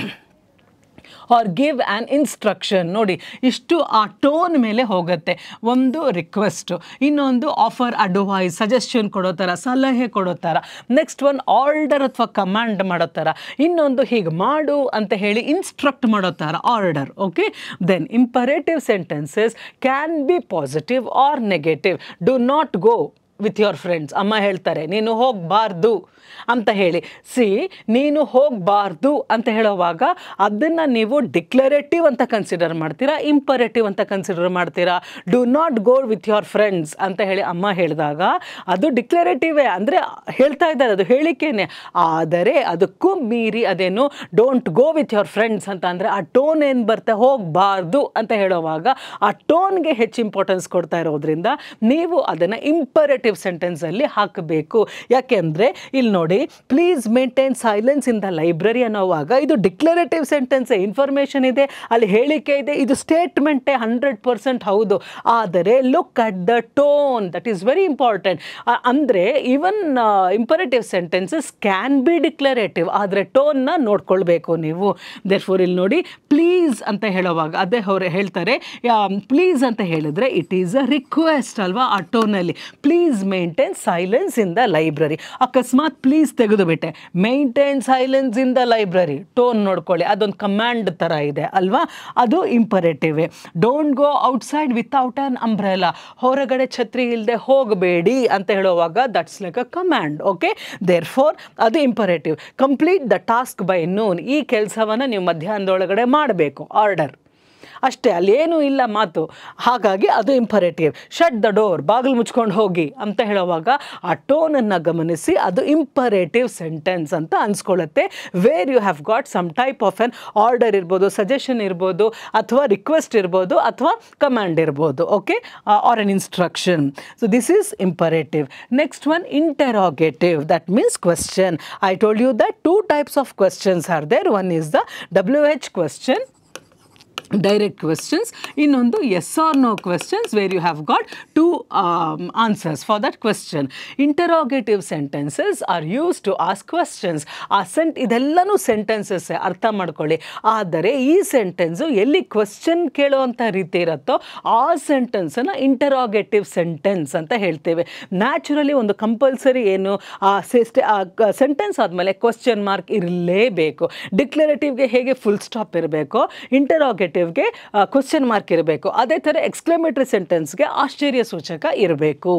or give an instruction ನೋಡಿ ಇಷ್ಟು ಆ tone ಮೇಲೆ ಹೋಗುತ್ತೆ ಒಂದು ರಿಕ್ವೆಸ್ಟು ಇನ್ನೊಂದು ಆಫರ್ ಅಡ್ವೈಸ್ ಸಜೆಷನ್ ಕೊಡೋ ಥರ ಸಲಹೆ ಕೊಡೋ ಥರ ನೆಕ್ಸ್ಟ್ ಒಂದು ಆರ್ಡರ್ ಅಥವಾ ಕಮಾಂಡ್ ಮಾಡೋ ಥರ ಇನ್ನೊಂದು ಹೀಗೆ ಮಾಡು ಅಂತ ಹೇಳಿ ಇನ್ಸ್ಟ್ರಕ್ಟ್ ಮಾಡೋ ಥರ order okay then imperative sentences can be positive or negative do not go with your friends ಅಮ್ಮ ಹೇಳ್ತಾರೆ ನೀನು ಹೋಗಬಾರ್ದು ಅಂತ ಹೇಳಿ ಸಿ ನೀನು ಹೋಗಬಾರ್ದು ಅಂತ ಹೇಳೋವಾಗ ಅದನ್ನು ನೀವು ಡಿಕ್ಲರೇಟಿವ್ ಅಂತ ಕನ್ಸಿಡರ್ ಮಾಡ್ತೀರಾ ಇಂಪರೇಟಿವ್ ಅಂತ ಕನ್ಸಿಡರ್ ಮಾಡ್ತೀರಾ do not go with your friends ಅಂತ ಹೇಳಿ ಅಮ್ಮ ಹೇಳಿದಾಗ ಅದು ಡಿಕ್ಲರೇಟಿವೇ ಅಂದರೆ ಹೇಳ್ತಾ ಇದ್ದಾರೆ ಅದು ಹೇಳಿಕೆನೆ ಆದರೆ ಅದಕ್ಕೂ ಮೀರಿ ಅದೇನು don't go with your friends ಅಂತ ಅಂದರೆ ಆ ಟೋನ್ ಏನು ಬರ್ತಾ ಹೋಗಬಾರ್ದು ಅಂತ ಹೇಳೋವಾಗ ಆ ಟೋನ್ಗೆ ಹೆಚ್ಚು ಇಂಪಾರ್ಟೆನ್ಸ್ ಕೊಡ್ತಾ ಇರೋದ್ರಿಂದ ನೀವು ಅದನ್ನು ಇಂಪರೇಟಿವ್ ಸೆಂಟೆನ್ಸ್ ಅಲ್ಲಿ ಹಾಕಬೇಕು ಯಾಕೆಂದ್ರೆ ಇಲ್ಲಿ ನೋಡಿ please maintain silence in the library ಅನ್ನೋವಾಗ ಇದು ಡಿಕ್ಲರೇಟಿವ್ ಸೆಂಟೆನ್ಸ್ ಇನ್ಫಾರ್ಮೇಷನ್ ಇದೆ ಅಲ್ಲಿ ಹೇಳಿಕೆ ಇದೆ ಇದು ಸ್ಟೇಟ್ಮೆಂಟೇ ಹಂಡ್ರೆಡ್ ಪರ್ಸೆಂಟ್ ಹೌದು ಆದರೆ look at the tone that is very important ಅಂದರೆ even imperative sentences can be declarative ಆದರೆ ಟೋನ್ನ ನೋಡ್ಕೊಳ್ಬೇಕು ನೀವು ದೇರ್ ಫೋರ್ ಇಲ್ಲಿ ನೋಡಿ ಪ್ಲೀಸ್ ಅಂತ ಹೇಳೋವಾಗ ಅದೇ ಅವರು ಹೇಳ್ತಾರೆ ಪ್ಲೀಸ್ ಅಂತ ಹೇಳಿದ್ರೆ ಇಟ್ ಈಸ್ ಅ ರಿಕ್ವೆಸ್ಟ್ ಅಲ್ವಾ ಆ ಟೋನಲ್ಲಿ please please maintain silence in the library ಅಕಸ್ಮಾತ್ ಪ್ಲೀಸ್ ತೆಗೆದು ಬಿಟ್ಟೆ maintain silence in the library tone ನೋಡ್ಕೊಳ್ಳಿ ಅದೊಂದು ಕಮ್ಯಾಂಡ್ ಥರ ಇದೆ ಅಲ್ವಾ ಅದು imperative don't go outside without an umbrella ಹೊರಗಡೆ ಛತ್ರಿ ಇಲ್ಲದೆ ಹೋಗಬೇಡಿ ಅಂತ ಹೇಳುವಾಗ that's like a command okay therefore ಅದು imperative complete the task by noon ಈ ಕೆಲಸವನ್ನು ನೀವು ಮಧ್ಯಾಹ್ನದೊಳಗಡೆ ಮಾಡಬೇಕು ಆರ್ಡರ್ ಅಷ್ಟೇ ಅಲ್ಲೇನೂ ಇಲ್ಲ ಮಾತು ಹಾಗಾಗಿ ಅದು ಇಂಪರೇಟಿವ್ ಶಟ್ ದ ಡೋರ್ ಬಾಗಿಲು ಮುಚ್ಕೊಂಡು ಹೋಗಿ ಅಂತ ಹೇಳುವಾಗ ಆ ಟೋನನ್ನು ಗಮನಿಸಿ ಅದು ಇಂಪರೇಟಿವ್ ಸೆಂಟೆನ್ಸ್ ಅಂತ ಅನ್ಸ್ಕೊಳ್ಳುತ್ತೆ where you have got some type of an order ಇರ್ಬೋದು ಸಜೆಷನ್ ಇರ್ಬೋದು ಅಥವಾ ರಿಕ್ವೆಸ್ಟ್ ಇರ್ಬೋದು ಅಥವಾ ಕಮ್ಯಾಂಡ್ ಇರ್ಬೋದು okay or an instruction so this is imperative next one interrogative that means question I told you that two types of questions are there one is the W H question direct questions ಇನ್ನೊಂದು yes or no questions where you have got to answers for that question interrogative sentences are use to ask questions ಆ ಸೆಂಟ್ ಇದೆಲ್ಲನೂ sentences ಅರ್ಥ ಮಾಡ್ಕೊಳ್ಳಿ ಆದರೆ ಈ sentence ಎಲ್ಲಿ question ಕೇಳುವಂಥ ರೀತಿ ಇರುತ್ತೋ ಆ ಸೆಂಟೆನ್ಸನ್ನು ಇಂಟರೋಗೇಟಿವ್ ಸೆಂಟೆನ್ಸ್ ಅಂತ ಹೇಳ್ತೇವೆ ನ್ಯಾಚುರಲಿ ಒಂದು ಕಂಪಲ್ಸರಿ ಏನು ಆ ಆ ಸೆಂಟೆನ್ಸ್ ಆದಮೇಲೆ ಕ್ವೆಶ್ಚನ್ ಮಾರ್ಕ್ ಇರಲೇಬೇಕು ಡಿಕ್ಲರೇಟಿವ್ಗೆ ಹೇಗೆ ಫುಲ್ ಸ್ಟಾಪ್ ಇರಬೇಕು ಇಂಟರೋಗೇಟಿವ್ ಇಂಟರೋಗೇಟಿವ್ಗೆ ಕ್ವಶನ್ ಮಾರ್ಕ್ ಇರಬೇಕು ಅದೇ ಥರ ಸೆಂಟೆನ್ಸ್ ಸೆಂಟೆನ್ಸ್ಗೆ ಆಶ್ಚರ್ಯ ಸೂಚಕ ಇರಬೇಕು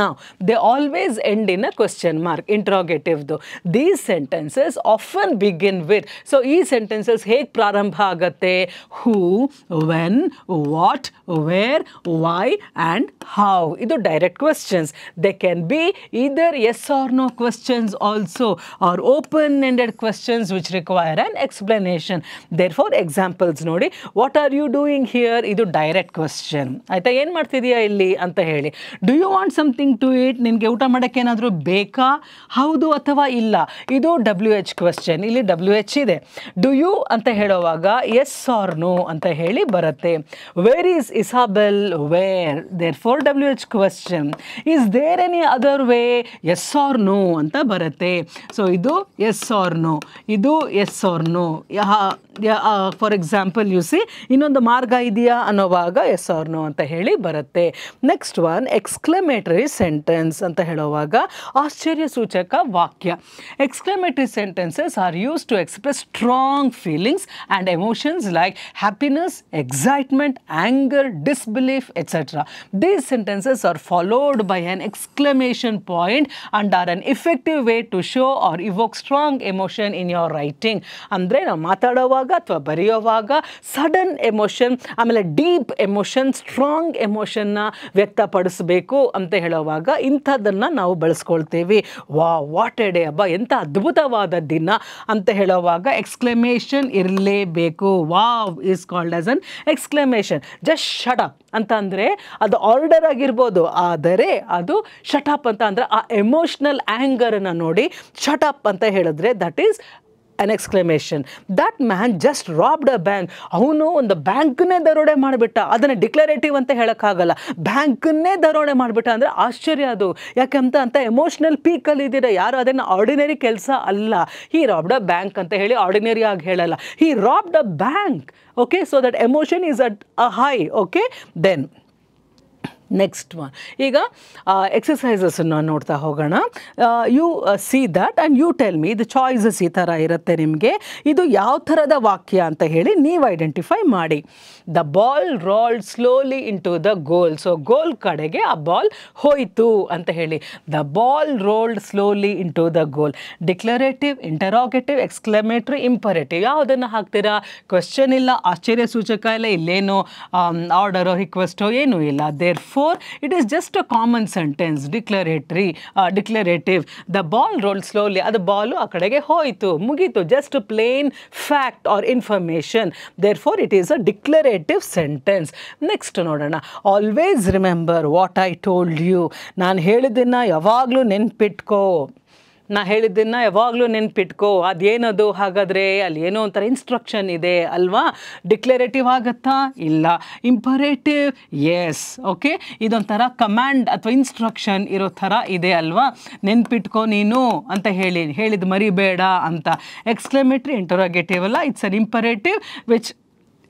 ನಾವು they always end in a question mark ಇಂಟ್ರೋಗೇಟಿವ್ದು these sentences often begin with so ಈ ಸೆಂಟೆನ್ಸಸ್ ಹೇಗೆ ಪ್ರಾರಂಭ ಆಗತ್ತೆ who when what where why and how ಇದು direct questions they can be either yes or no questions also are open ended questions which require an explanation therefore examples ನೋಡಿ what what are you doing here ಇದು direct question ಆಯಿತಾ ಏನು ಮಾಡ್ತಿದೀಯಾ ಇಲ್ಲಿ ಅಂತ ಹೇಳಿ do you want something to eat ನಿನಗೆ ಊಟ ಮಾಡೋಕ್ಕೆ ಏನಾದರೂ ಬೇಕಾ ಹೌದು ಅಥವಾ ಇಲ್ಲ ಇದು ಡಬ್ಲ್ಯೂ ಎಚ್ ಕ್ವಶನ್ ಇಲ್ಲಿ ಡಬ್ಲ್ಯೂ ಎಚ್ ಇದೆ ಡು ಯು ಅಂತ ಹೇಳುವಾಗ ಎಸ್ ಆರ್ ನೋ ಅಂತ ಹೇಳಿ ಬರುತ್ತೆ where is Isabel where therefore W H question is there any other way yes or no ಅಂತ ಬರುತ್ತೆ ಸೊ ಇದು ಎಸ್ ಆರ್ ನೋ ಇದು yes or no for example you see ಇನ್ನೊಂದು ಮಾರ್ಗ ಇದೆಯಾ ಅನ್ನೋವಾಗ ಎಸ್ ಆರ್ ನೋ ಅಂತ ಹೇಳಿ ಬರುತ್ತೆ ನೆಕ್ಸ್ಟ್ ಒನ್ ಎಕ್ಸ್ಕ್ಲಮೇಟರಿ ಸೆಂಟೆನ್ಸ್ ಅಂತ ಹೇಳುವಾಗ ಆಶ್ಚರ್ಯ ಸೂಚಕ ವಾಕ್ಯ exclamatory sentences are use to express strong feelings and emotions like happiness excitement anger disbelief etcetera these sentences are followed by an exclamation point and are an effective way to show or evoke strong emotion in your writing ಅಂದರೆ ನಾವು ಮಾತಾಡೋವಾಗ ಅಥವಾ ಬರೆಯೋವಾಗ sudden hidden emotion ಆಮೇಲೆ deep emotion strong ಎಮೋಷನ್ನ ವ್ಯಕ್ತಪಡಿಸಬೇಕು ಅಂತ ಹೇಳುವಾಗ ಇಂಥದ್ದನ್ನು ನಾವು ಬಳಸ್ಕೊಳ್ತೇವೆ ವಾ ವಾಟ್ ಎ ಡೇ ಹಬ್ಬ ಎಂಥ ಅದ್ಭುತವಾದ ದಿನ ಅಂತ ಹೇಳುವಾಗ ಎಕ್ಸ್ಕ್ಲಮೇಷನ್ ಇರಲೇಬೇಕು wow is called as an exclamation just shut up ಅಂತ ಅಂದರೆ ಅದು ಆರ್ಡರ್ ಆಗಿರ್ಬೋದು ಆದರೆ ಅದು ಶಟಪ್ ಅಂತ ಅಂದರೆ ಆ ಎಮೋಷ್ನಲ್ ಆ್ಯಂಗರನ್ನು ನೋಡಿ ಶಟಪ್ ಅಂತ ಹೇಳಿದ್ರೆ that is an exclamation that man just robbed a bank ಅವನು ಒಂದು ಬ್ಯಾಂಕನ್ನೇ ದರೋಡೆ ಮಾಡಿಬಿಟ್ಟ ಅದನ್ನು ಡಿಕ್ಲರೇಟಿವ್ ಅಂತ ಹೇಳೋಕ್ಕಾಗಲ್ಲ ಬ್ಯಾಂಕನ್ನೇ ದರೋಡೆ ಮಾಡಿಬಿಟ್ಟ ಅಂದರೆ ಆಶ್ಚರ್ಯ ಅದು ಯಾಕೆಂತ ಅಂತ ಎಮೋಷ್ನಲ್ ಪೀಕಲ್ಲಿ ಇದ್ದೀರಾ ಯಾರು ಅದನ್ನು ಆರ್ಡಿನರಿ ಕೆಲಸ ಅಲ್ಲ ಹೀ ರಾಬ್ಡ್ ಅ ಬ್ಯಾಂಕ್ ಅಂತ ಹೇಳಿ ಆರ್ಡಿನರಿ ಆಗಿ ಹೇಳಲ್ಲ he robbed a bank okay so that emotion is at a high okay then next one ಈಗ ಎಕ್ಸಸೈಸಸನ್ನು ನೋಡ್ತಾ ಹೋಗೋಣ you see that and you tell me ಇದು ಚಾಯ್ಸಸ್ ಈ ಥರ ಇರುತ್ತೆ ನಿಮಗೆ ಇದು ಯಾವ ಥರದ ವಾಕ್ಯ ಅಂತ ಹೇಳಿ ನೀವು ಐಡೆಂಟಿಫೈ ಮಾಡಿ the ball rolled slowly into the goal so goal ಕಡೆಗೆ ಆ ಬಾಲ್ ಹೋಯಿತು ಅಂತ ಹೇಳಿ the ball rolled slowly into the goal declarative interrogative exclamatory imperative ಯಾವುದನ್ನು ಹಾಕ್ತೀರಾ ಕ್ವೆಶ್ಚನ್ ಇಲ್ಲ ಆಶ್ಚರ್ಯ ಸೂಚಕ ಇಲ್ಲ ಇಲ್ಲೇನು ಆರ್ಡರೋ um, ರಿಕ್ವೆಸ್ಟೋ ಏನೂ ಇಲ್ಲ therefore it is just a common sentence declaratory declarative the ball rolled slowly ಅದು ಬಾಲು ಆ ಕಡೆಗೆ ಹೋಯಿತು ಮುಗೀತು just plain fact or information therefore it is a declarate imperative sentence next ನೋಡೋಣ always remember what I told you ನಾನು ಹೇಳಿದ್ದನ್ನು ಯಾವಾಗಲೂ ನೆನ್ಪಿಟ್ಕೋ ನಾ ಹೇಳಿದ್ದನ್ನ ಯಾವಾಗಲೂ ನೆನ್ಪಿಟ್ಕೋ ಅದೇನದು ಹಾಗಾದರೆ ಅಲ್ಲಿ ಏನೋ ಒಂಥರ ಇನ್ಸ್ಟ್ರಕ್ಷನ್ ಇದೆ ಅಲ್ವಾ ಡಿಕ್ಲರೇಟಿವ್ ಆಗತ್ತಾ ಇಲ್ಲ ಇಂಪರೇಟಿವ್ ಎಸ್ ಓಕೆ ಇದೊಂಥರ ಕಮ್ಯಾಂಡ್ ಅಥವಾ ಇನ್ಸ್ಟ್ರಕ್ಷನ್ ಇರೋ ಥರ ಇದೆ ಅಲ್ವಾ ನೆನ್ಪಿಟ್ಕೋ ನೀನು ಅಂತ ಹೇಳಿ ಹೇಳಿದ ಮರಿಬೇಡ ಅಂತ ಎಕ್ಸ್ಕ್ಲಮೇಟ್ರಿ ಇಂಟರೋಗೇಟಿವ್ ಅಲ್ಲ it's an imperative which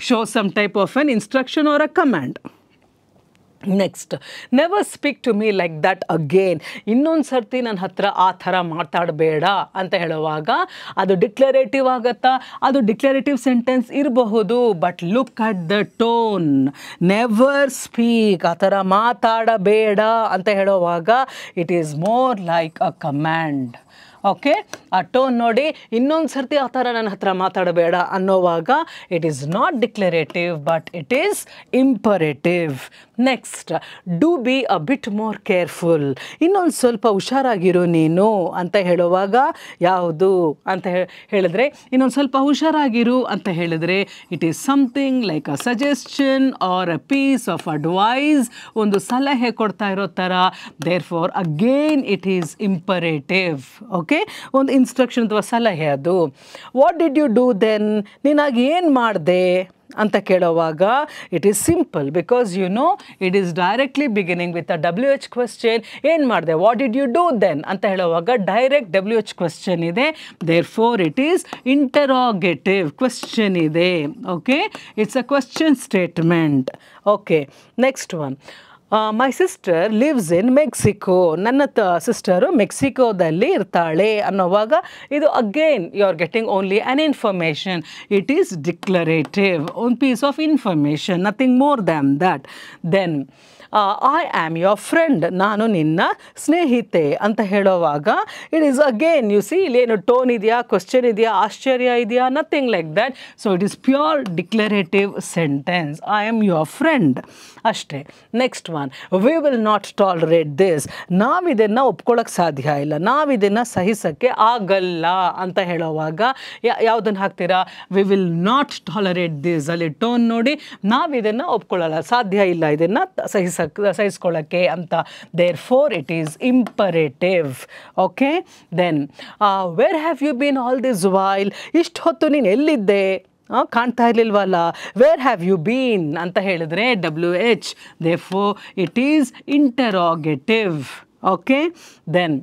show some type of an instruction or a command. Next never speak to me like that again ಇನ್ನೊಂದು ಸರ್ತಿ ನನ್ನ ಹತ್ರ ಆ ಥರ ಮಾತಾಡಬೇಡ ಅಂತ ಹೇಳುವಾಗ ಅದು ಡಿಕ್ಲರೇಟಿವ್ ಆಗತ್ತಾ ಅದು ಡಿಕ್ಲರೇಟಿವ್ ಸೆಂಟೆನ್ಸ್ ಇರಬಹುದು but look at the tone never speak ಆ ಥರ ಮಾತಾಡಬೇಡ ಅಂತ ಹೇಳುವಾಗ it is more like a command okay ಆ ಟೋನ್ ನೋಡಿ ಇನ್ನೊಂದು ಸರ್ತಿ ಆ ಥರ ನನ್ನ ಹತ್ರ ಮಾತಾಡಬೇಡ ಅನ್ನೋವಾಗ it is not declarative but it is imperative next do be a bit more careful ಇನ್ನೊಂದು ಸ್ವಲ್ಪ ಹುಷಾರಾಗಿರು ನೀನು ಅಂತ ಹೇಳುವಾಗ ಯಾವುದು ಅಂತ ಹೇಳಿದ್ರೆ ಇನ್ನೊಂದು ಸ್ವಲ್ಪ ಹುಷಾರಾಗಿರು ಅಂತ ಹೇಳಿದ್ರೆ it is something like a suggestion or a piece of advice ಒಂದು ಸಲಹೆ ಕೊಡ್ತಾ ಇರೋ ಥರ therefore again it is imperative okay ಅದಕ್ಕೆ ಒಂದು ಇನ್ಸ್ಟ್ರಕ್ಷನ್ ಅಥವಾ ಸಲಹೆ ಅದು what did you do then ನಿನಗೆ ಏನು ಮಾಡಿದೆ ಅಂತ ಕೇಳೋವಾಗ it is simple because you know it is directly beginning with a W H question ಏನು ಮಾಡಿದೆ what did you do then ಅಂತ ಹೇಳುವಾಗ ಡೈರೆಕ್ಟ್ ಡಬ್ಲ್ಯೂ ಎಚ್ ಕ್ವೆಶ್ಚನ್ ಇದೆ therefore it is interrogative question ಇದೆ okay it's a question statement okay next one my sister lives in Mexico. Nanata sister Mexico the Lirtale Anovaga. Ido again you are getting only an information. It is declarative. One piece of information, nothing more than that. Then I am your friend ನಾನು ನಿನ್ನ ಸ್ನೇಹಿತೆ ಅಂತ ಹೇಳೋವಾಗ it is again you see ಇಲ್ಲೇನು tone ಇದೆಯಾ question ಇದೆಯಾ ಆಶ್ಚರ್ಯ ಇದೆಯಾ nothing like that so it is pure declarative sentence I am your friend ಅಷ್ಟೇ next one we will not tolerate this ನಾವಿದನ್ನು ಒಪ್ಕೊಳ್ಳೋಕ್ಕೆ ಸಾಧ್ಯ ಇಲ್ಲ ನಾವಿದನ್ನು ಸಹಿಸೋಕ್ಕೆ ಆಗಲ್ಲ ಅಂತ ಹೇಳೋವಾಗ ಯಾವುದನ್ನು ಹಾಕ್ತೀರಾ we will not tolerate this ಅಲ್ಲಿ ಟೋನ್ ನೋಡಿ ನಾವಿದನ್ನು ಒಪ್ಕೊಳ್ಳಲ್ಲ ಸಾಧ್ಯ ಇಲ್ಲ ಇದನ್ನು ಸಹಿಸ ಸಹಿಸ್ಕೊಳ್ಳೋಕ್ಕೆ ಅಂತ therefore it is imperative okay then where have you been all this while ಇಷ್ಟು ಹೊತ್ತು ನೀನು ಎಲ್ಲಿದ್ದೆ ಕಾಣ್ತಾ ಇರಲಿಲ್ವಲ್ಲ ವೇರ್ ಹ್ಯಾವ್ ಯು ಬೀನ್ ಅಂತ ಹೇಳಿದ್ರೆ W H therefore it is interrogative okay then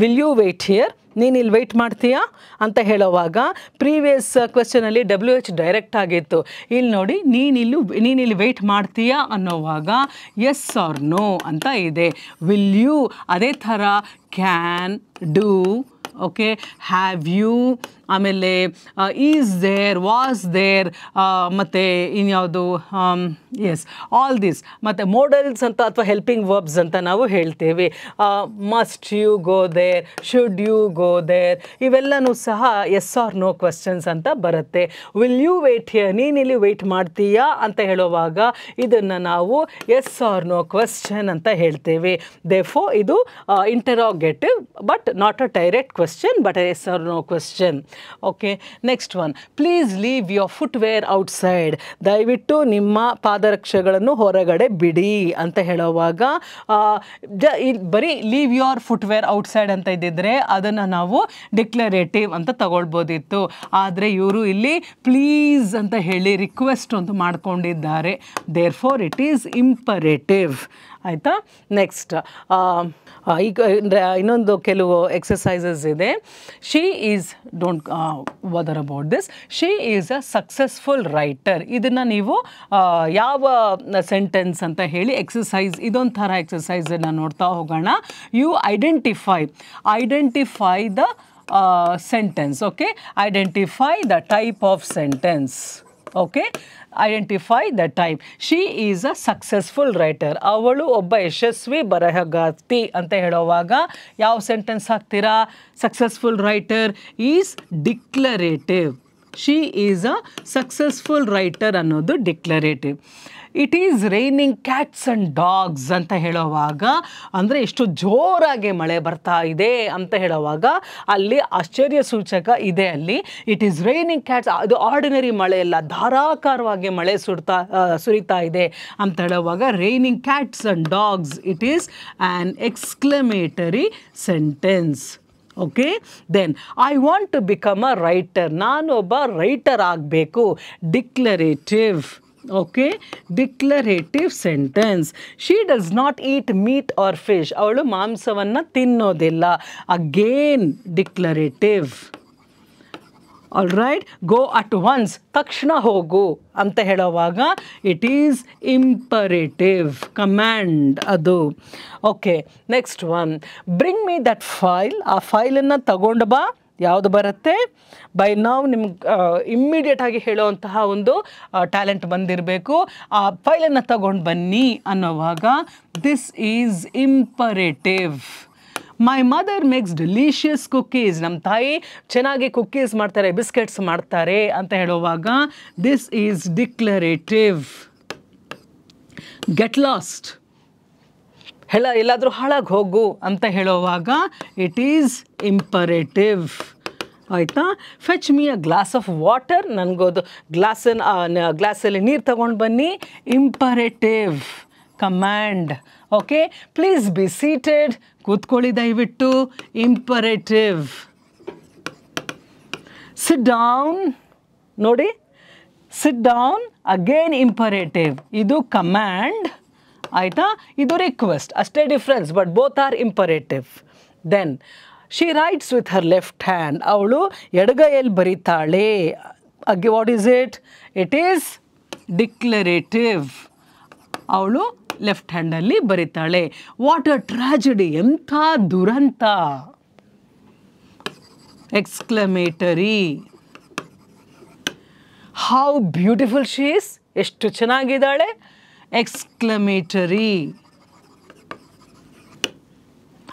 will you wait here ನೀನು ಇಲ್ಲಿ ವೆಯ್ಟ್ ಮಾಡ್ತೀಯಾ ಅಂತ ಹೇಳೋವಾಗ ಪ್ರೀವಿಯಸ್ ಕ್ವೆಶನಲ್ಲಿ ಡಬ್ಲ್ಯೂ ಎಚ್ ಡೈರೆಕ್ಟ್ ಆಗಿತ್ತು ಇಲ್ಲಿ ನೋಡಿ ನೀನು ನೀನಿಲ್ಲಿ ವೆಯ್ಟ್ ಮಾಡ್ತೀಯಾ ಅನ್ನೋವಾಗ ಎಸ್ ಆರ್ ನೋ ಅಂತ ಇದೆ ವಿಲ್ ಯು ಅದೇ ಥರ can do okay have you ಆಮೇಲೆ ಈಸ್ ದೇರ್ ವಾಸ್ ದೇರ್ ಮತ್ತು ಇನ್ಯಾವುದು ಎಸ್ ಆಲ್ ದಿಸ್ ಮತ್ತು ಮೋಡಲ್ಸ್ ಅಂತ ಅಥವಾ ಹೆಲ್ಪಿಂಗ್ ವರ್ಬ್ಸ್ ಅಂತ ನಾವು ಹೇಳ್ತೇವೆ must you go there should you go there ಇವೆಲ್ಲವೂ ಸಹ ಎಸ್ ಆರ್ ನೋ ಕ್ವಶನ್ಸ್ ಅಂತ ಬರುತ್ತೆ ವಿಲ್ ಯು ವೇಟ್ ಹಿಯರ್ ನೀನಿಲ್ಲಿ ವೆಯ್ಟ್ ಮಾಡ್ತೀಯಾ ಅಂತ ಹೇಳುವಾಗ ಇದನ್ನು ನಾವು ಎಸ್ ಆರ್ ನೋ ಕ್ವಶನ್ ಅಂತ ಹೇಳ್ತೇವೆ ದೇಫೋ ಇದು interrogative but not a direct question but yes or no question okay next one please leave your footwear outside ದಯವಿಟ್ಟು ನಿಮ್ಮ ಪಾದರಕ್ಷೆಗಳನ್ನು ಹೊರಗಡೆ ಬಿಡಿ ಅಂತ ಹೇಳುವಾಗ ಬರೀ ಲೀವ್ ಯುವರ್ ಫುಟ್ವೇರ್ ಔಟ್ಸೈಡ್ ಅಂತ ಇದ್ದಿದ್ರೆ ಅದನ್ನು ನಾವು ಡಿಕ್ಲರೇಟಿವ್ ಅಂತ ತಗೊಳ್ಬೋದಿತ್ತು ಆದರೆ ಇವರು ಇಲ್ಲಿ ಪ್ಲೀಸ್ ಅಂತ ಹೇಳಿ ರಿಕ್ವೆಸ್ಟ್ ಅಂತ ಮಾಡ್ಕೊಂಡಿದ್ದಾರೆ therefore it is imperative ಆಯಿತಾ ನೆಕ್ಸ್ಟ್ ಈಗ ಇನ್ನೊಂದು ಕೆಲವು ಎಕ್ಸಸೈಸಸ್ ಇದೆ she is don't bother about this she is a successful writer ಇದನ್ನು ನೀವು ಯಾವ ಸೆಂಟೆನ್ಸ್ ಅಂತ ಹೇಳಿ ಎಕ್ಸಸೈಸ್ ಇದೊಂಥರ ಥರ ಎಕ್ಸಸೈಸನ್ನು ನೋಡ್ತಾ ಹೋಗೋಣ you identify identify the sentence okay identify the type of sentence okay identify the time she is a successful writer ಅವಳು ಒಬ್ಬ ಯಶಸ್ವಿ ಬರಹಗಾರ್ತಿ ಅಂತ ಹೇಳೋವಾಗ ಯಾವ ಸೆಂಟೆನ್ಸ್ ಹಾಕ್ತೀರಾ successful writer is declarative she is a successful writer ಅನ್ನೋದು declarative it is raining cats and dogs ಅಂತ ಹೇಳೋವಾಗ ಅಂದರೆ ಎಷ್ಟು ಜೋರಾಗಿ ಮಳೆ ಬರ್ತಾ ಇದೆ ಅಂತ ಹೇಳೋವಾಗ ಅಲ್ಲಿ ಆಶ್ಚರ್ಯ ಸೂಚಕ ಇದೆ ಅಲ್ಲಿ ಇಟ್ ಈಸ್ ರೈನಿಂಗ್ ಕ್ಯಾಟ್ಸ್ ಅದು ಆರ್ಡಿನರಿ ಮಳೆ ಅಲ್ಲ ಧಾರಾಕಾರವಾಗಿ ಮಳೆ ಸುಡ್ತಾ ಸುರಿತಾ ಇದೆ ಅಂತ ಹೇಳೋವಾಗ raining cats and dogs it is an exclamatory sentence okay then I want to become a writer ನಾನೊಬ್ಬ ರೈಟರ್ ಆಗಬೇಕು declarative okay declarative sentence she does not eat meat or fish ಅವಳು ಮಾಂಸವನ್ನು ತಿನ್ನೋದಿಲ್ಲ again declarative all right go at once ತಕ್ಷಣ ಹೋಗು ಅಂತ ಹೇಳೋವಾಗ it is imperative command ಅದು okay next one bring me that file ಆ ಫೈಲನ್ನು ತಗೊಂಡು ಬಾ ಯಾವುದು ಬರುತ್ತೆ ಬೈ ನಾವು ನಿಮ್ಗೆ ಇಮ್ಮಿಡಿಯೇಟಾಗಿ ಹೇಳುವಂತಹ ಒಂದು ಟ್ಯಾಲೆಂಟ್ ಬಂದಿರಬೇಕು ಆ ಫೈಲನ್ನು ತಗೊಂಡು ಬನ್ನಿ ಅನ್ನೋವಾಗ this is imperative my mother makes delicious cookies ನಮ್ಮ ತಾಯಿ ಚೆನ್ನಾಗಿ ಕುಕ್ಕೀಸ್ ಮಾಡ್ತಾರೆ ಬಿಸ್ಕೆಟ್ಸ್ ಮಾಡ್ತಾರೆ ಅಂತ ಹೇಳುವಾಗ this is declarative get lost ಹೇಳ ಎಲ್ಲಾದರೂ ಹಾಳಾಗಿ ಹೋಗು ಅಂತ ಹೇಳುವಾಗ ಇಟ್ ಈಸ್ ಇಂಪರೇಟಿವ್ ಆಯಿತಾ fetch me a glass of water ನನಗೋದು ಗ್ಲಾಸನ್ನು ಗ್ಲಾಸಲ್ಲಿ ನೀರು ತಗೊಂಡು ಬನ್ನಿ imperative command okay please be seated ಕೂತ್ಕೊಳ್ಳಿ ದಯವಿಟ್ಟು ಇಂಪರೇಟಿವ್ ಸಿಟ್ ಡೌನ್ ನೋಡಿ ಸಿಟ್ ಡೌನ್ ಅಗೇನ್ ಇಂಪರೇಟಿವ್ ಇದು ಕಮ್ಯಾಂಡ್ ಆಯಿತಾ ಇದು ರಿಕ್ವೆಸ್ಟ್ ಅಷ್ಟೇ difference but both are imperative then she writes with her left hand ಅವಳು ಎಡಗೈಯಲ್ಲಿ ಬರೀತಾಳೆ ಅಗ್ಗೆ what is it it is declarative ಅವಳು ಲೆಫ್ಟ್ ಹ್ಯಾಂಡಲ್ಲಿ ಬರೀತಾಳೆ ವಾಟ್ ಅ ಟ್ರಾಜಿಡಿ ಎಂಥ ದುರಂತ ಎಕ್ಸ್ಕ್ಲಮೇಟರಿ ಹೌ ಬ್ಯೂಟಿಫುಲ್ ಶೀಸ್ ಎಷ್ಟು ಚೆನ್ನಾಗಿದ್ದಾಳೆ exclamatory.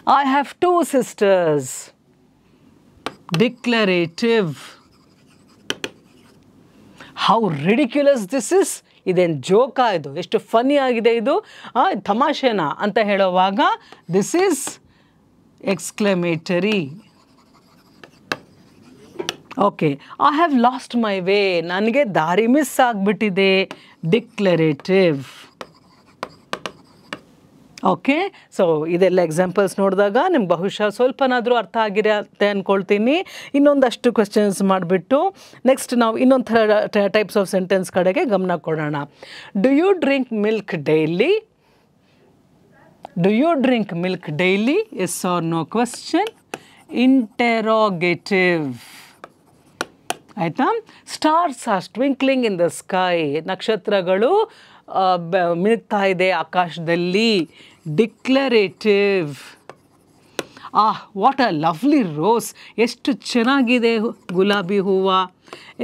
I have two sisters. Declarative. How ridiculous this is ಇದೇನು ಜೋಕಾ ಇದು ಎಷ್ಟು ಫನಿ ಆಗಿದೆ ಇದು ತಮಾಷೆನಾ ಅಂತ ಹೇಳುವಾಗ this is exclamatory okay I have lost my way ನನಗೆ ದಾರಿ ಮಿಸ್ ಆಗಿಬಿಟ್ಟಿದೆ ಡಿಕ್ಲರೇಟಿವ್ ಓಕೆ ಸೊ ಇದೆಲ್ಲ ಎಕ್ಸಾಂಪಲ್ಸ್ ನೋಡಿದಾಗ ನಿಮ್ಗೆ ಬಹುಶಃ ಸ್ವಲ್ಪನಾದರೂ ಅರ್ಥ ಆಗಿರತ್ತೆ ಅಂದ್ಕೊಳ್ತೀನಿ ಇನ್ನೊಂದಷ್ಟು ಕ್ವೆಶನ್ಸ್ ಮಾಡಿಬಿಟ್ಟು ನೆಕ್ಸ್ಟ್ ನಾವು ಇನ್ನೊಂದು ಥರ ಟೈಪ್ಸ್ ಆಫ್ ಸೆಂಟೆನ್ಸ್ ಕಡೆಗೆ ಗಮನ ಕೊಡೋಣ do you drink milk daily do you drink milk daily yes or no question interrogative ಆಯಿತಾ stars are twinkling in the sky ನಕ್ಷತ್ರಗಳು ಮಿಣುಕ್ತಾ ಇದೆ ಆಕಾಶದಲ್ಲಿ ಡಿಕ್ಲರೇಟಿವ್ ಆ ವಾಟ್ ಅ ಲವ್ಲಿ ರೋಸ್ ಎಷ್ಟು ಚೆನ್ನಾಗಿದೆ ಗುಲಾಬಿ ಹೂವು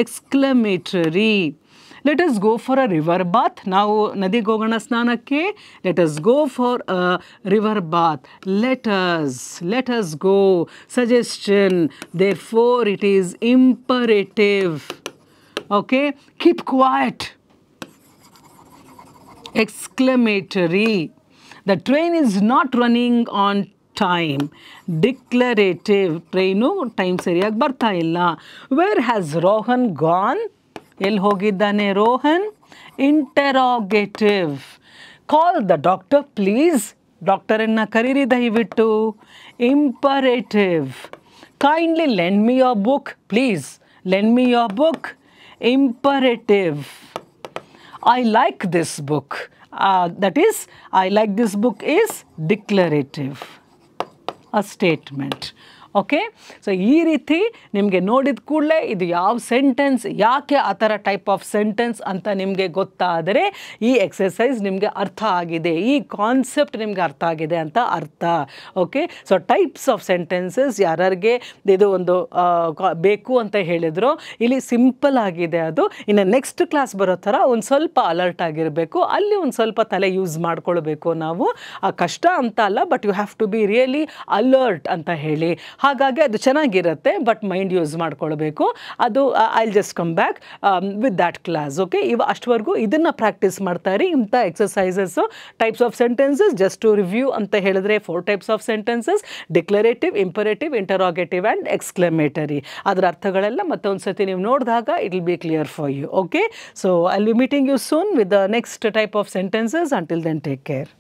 exclamatory let us go for a river bath ನಾವು ನದಿಗೆ ಹೋಗೋಣ ಸ್ನಾನಕ್ಕೆ let us go for a river bath let us let us go suggestion therefore it is imperative okay keep quiet exclamatory. The train is not running on time declarative train time ಸರಿಯಾಗಿ ಬರ್ತಾ ಇಲ್ಲ where has Rohan gone ಎಲ್ಲಿ ಹೋಗಿದ್ದಾನೆ Rohan interrogative call the doctor please ಡಾಕ್ಟರನ್ನು ಕರೀರಿ ದಯವಿಟ್ಟು imperative kindly lend me your book please lend me your book imperative I like this book. Uh, that is, I like this book is declarative, a statement. Okay so ಈ ರೀತಿ ನಿಮಗೆ ನೋಡಿದ ಕೂಡಲೇ ಇದು ಯಾವ ಸೆಂಟೆನ್ಸ್ ಯಾಕೆ ಆ ಥರ ಟೈಪ್ ಆಫ್ ಸೆಂಟೆನ್ಸ್ ಅಂತ ನಿಮಗೆ ಗೊತ್ತಾದರೆ ಈ ಎಕ್ಸಸೈಸ್ ನಿಮಗೆ ಅರ್ಥ ಆಗಿದೆ ಈ ಕಾನ್ಸೆಪ್ಟ್ ನಿಮಗೆ ಅರ್ಥ ಆಗಿದೆ ಅಂತ ಅರ್ಥ okay so types of sentences ಯಾರ್ಯಾರಿಗೆ ಇದು ಒಂದು ಬೇಕು ಅಂತ ಹೇಳಿದ್ರು ಇಲ್ಲಿ ಸಿಂಪಲ್ ಆಗಿದೆ ಅದು ಇನ್ನು ನೆಕ್ಸ್ಟ್ ಕ್ಲಾಸ್ ಬರೋ ಥರ ಒಂದು ಸ್ವಲ್ಪ ಅಲರ್ಟ್ ಆಗಿರಬೇಕು ಅಲ್ಲಿ ಒಂದು ಸ್ವಲ್ಪ ತಲೆ ಯೂಸ್ ಮಾಡ್ಕೊಳ್ಬೇಕು ನಾವು ಆ ಕಷ್ಟ ಅಂತ ಅಲ್ಲ but you have to be really alert ಅಂತ ಹೇಳಿ ಹಾಗಾಗಿ ಅದು ಚೆನ್ನಾಗಿರುತ್ತೆ ಬಟ್ ಮೈಂಡ್ ಯೂಸ್ ಮಾಡ್ಕೊಳ್ಬೇಕು ಅದು I just come back with that class okay ಇವ ಅಷ್ಟವರೆಗೂ ಇದನ್ನು ಪ್ರಾಕ್ಟೀಸ್ ಇರಿ ಇಂಥ exercises types of sentences just to review ಅಂತ ಹೇಳಿದ್ರೆ four types of sentences declarative imperative interrogative and exclamatory ಅದರ ಅರ್ಥಗಳೆಲ್ಲ ಮತ್ತೊಂದು ಸತಿ ನೀವು ನೋಡಿದಾಗ it will be clear for you okay so I will meeting you soon with the next type of sentences until then take care